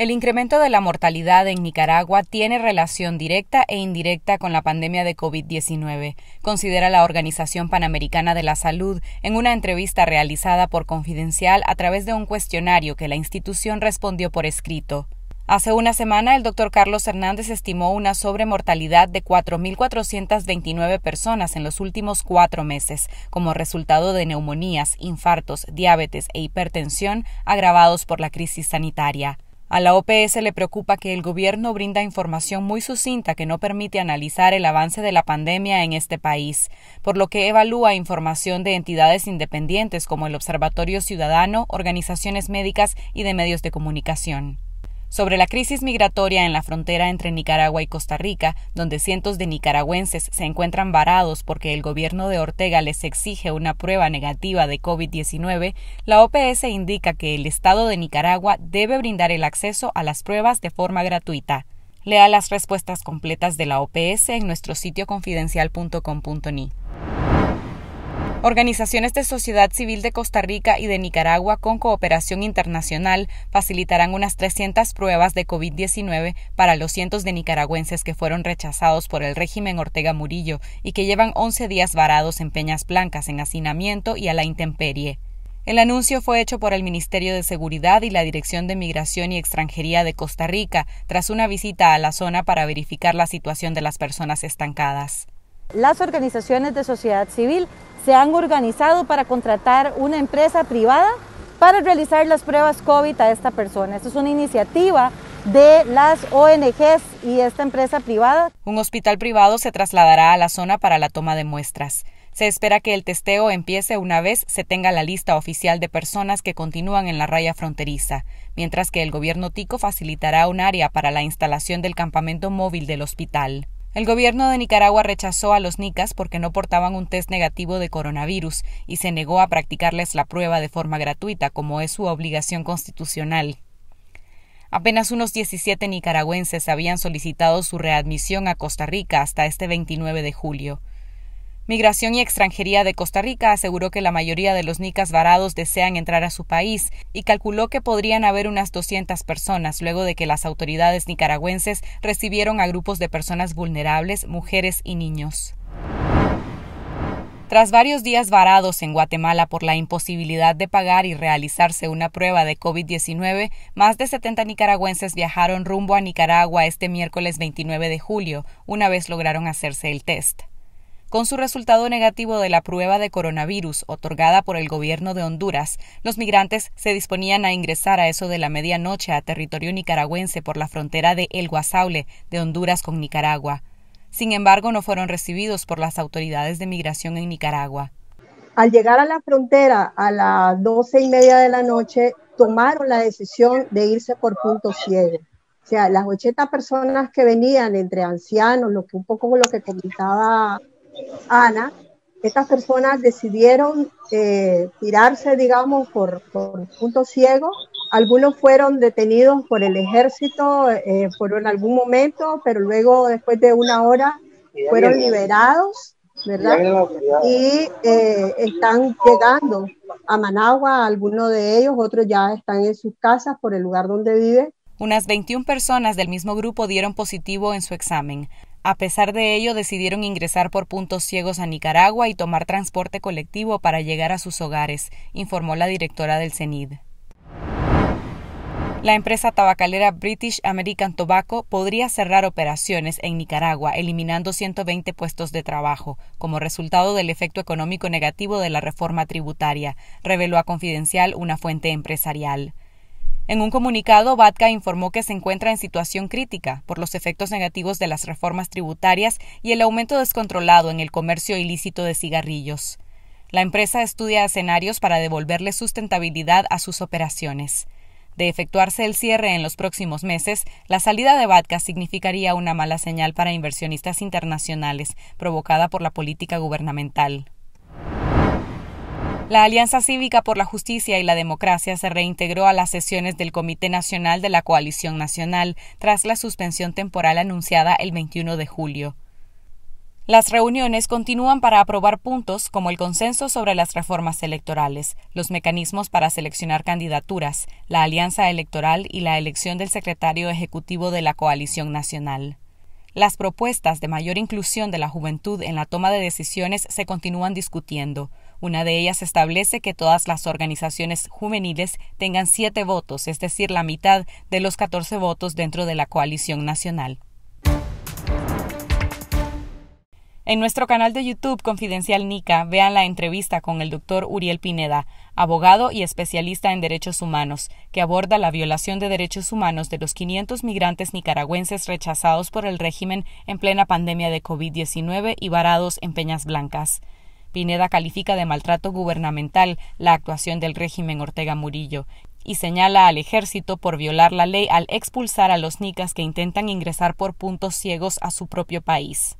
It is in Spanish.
El incremento de la mortalidad en Nicaragua tiene relación directa e indirecta con la pandemia de COVID-19, considera la Organización Panamericana de la Salud en una entrevista realizada por Confidencial a través de un cuestionario que la institución respondió por escrito. Hace una semana, el doctor Carlos Hernández estimó una sobremortalidad de 4.429 personas en los últimos cuatro meses, como resultado de neumonías, infartos, diabetes e hipertensión agravados por la crisis sanitaria. A la OPS le preocupa que el gobierno brinda información muy sucinta que no permite analizar el avance de la pandemia en este país, por lo que evalúa información de entidades independientes como el Observatorio Ciudadano, organizaciones médicas y de medios de comunicación sobre la crisis migratoria en la frontera entre Nicaragua y Costa Rica, donde cientos de nicaragüenses se encuentran varados porque el gobierno de Ortega les exige una prueba negativa de COVID-19, la OPS indica que el Estado de Nicaragua debe brindar el acceso a las pruebas de forma gratuita. Lea las respuestas completas de la OPS en nuestro sitio confidencial.com.ni. Organizaciones de sociedad civil de Costa Rica y de Nicaragua con cooperación internacional facilitarán unas 300 pruebas de COVID-19 para los cientos de nicaragüenses que fueron rechazados por el régimen Ortega Murillo y que llevan 11 días varados en Peñas Blancas en hacinamiento y a la intemperie. El anuncio fue hecho por el Ministerio de Seguridad y la Dirección de Migración y Extranjería de Costa Rica tras una visita a la zona para verificar la situación de las personas estancadas. Las organizaciones de sociedad civil se han organizado para contratar una empresa privada para realizar las pruebas COVID a esta persona. Esta es una iniciativa de las ONGs y esta empresa privada. Un hospital privado se trasladará a la zona para la toma de muestras. Se espera que el testeo empiece una vez se tenga la lista oficial de personas que continúan en la raya fronteriza, mientras que el gobierno tico facilitará un área para la instalación del campamento móvil del hospital. El gobierno de Nicaragua rechazó a los nicas porque no portaban un test negativo de coronavirus y se negó a practicarles la prueba de forma gratuita, como es su obligación constitucional. Apenas unos 17 nicaragüenses habían solicitado su readmisión a Costa Rica hasta este 29 de julio. Migración y Extranjería de Costa Rica aseguró que la mayoría de los nicas varados desean entrar a su país y calculó que podrían haber unas 200 personas luego de que las autoridades nicaragüenses recibieron a grupos de personas vulnerables, mujeres y niños. Tras varios días varados en Guatemala por la imposibilidad de pagar y realizarse una prueba de COVID-19, más de 70 nicaragüenses viajaron rumbo a Nicaragua este miércoles 29 de julio, una vez lograron hacerse el test. Con su resultado negativo de la prueba de coronavirus otorgada por el gobierno de Honduras, los migrantes se disponían a ingresar a eso de la medianoche a territorio nicaragüense por la frontera de El Guasaule de Honduras con Nicaragua. Sin embargo, no fueron recibidos por las autoridades de migración en Nicaragua. Al llegar a la frontera a las doce y media de la noche, tomaron la decisión de irse por punto ciego. O sea, las 80 personas que venían entre ancianos, lo que un poco lo que comentaba Ana, estas personas decidieron eh, tirarse, digamos, por, por punto ciego. Algunos fueron detenidos por el ejército fueron eh, en algún momento, pero luego, después de una hora, fueron liberados, ¿verdad? Y eh, están llegando a Managua, algunos de ellos, otros ya están en sus casas por el lugar donde viven. Unas 21 personas del mismo grupo dieron positivo en su examen. A pesar de ello, decidieron ingresar por puntos ciegos a Nicaragua y tomar transporte colectivo para llegar a sus hogares, informó la directora del CENID. La empresa tabacalera British American Tobacco podría cerrar operaciones en Nicaragua, eliminando 120 puestos de trabajo, como resultado del efecto económico negativo de la reforma tributaria, reveló a Confidencial una fuente empresarial. En un comunicado, Batka informó que se encuentra en situación crítica por los efectos negativos de las reformas tributarias y el aumento descontrolado en el comercio ilícito de cigarrillos. La empresa estudia escenarios para devolverle sustentabilidad a sus operaciones. De efectuarse el cierre en los próximos meses, la salida de Batka significaría una mala señal para inversionistas internacionales provocada por la política gubernamental. La Alianza Cívica por la Justicia y la Democracia se reintegró a las sesiones del Comité Nacional de la Coalición Nacional tras la suspensión temporal anunciada el 21 de julio. Las reuniones continúan para aprobar puntos como el consenso sobre las reformas electorales, los mecanismos para seleccionar candidaturas, la alianza electoral y la elección del secretario ejecutivo de la coalición nacional. Las propuestas de mayor inclusión de la juventud en la toma de decisiones se continúan discutiendo. Una de ellas establece que todas las organizaciones juveniles tengan siete votos, es decir, la mitad de los 14 votos dentro de la coalición nacional. En nuestro canal de YouTube Confidencial Nica, vean la entrevista con el doctor Uriel Pineda, abogado y especialista en derechos humanos, que aborda la violación de derechos humanos de los 500 migrantes nicaragüenses rechazados por el régimen en plena pandemia de COVID-19 y varados en Peñas Blancas. Pineda califica de maltrato gubernamental la actuación del régimen Ortega Murillo y señala al ejército por violar la ley al expulsar a los nicas que intentan ingresar por puntos ciegos a su propio país.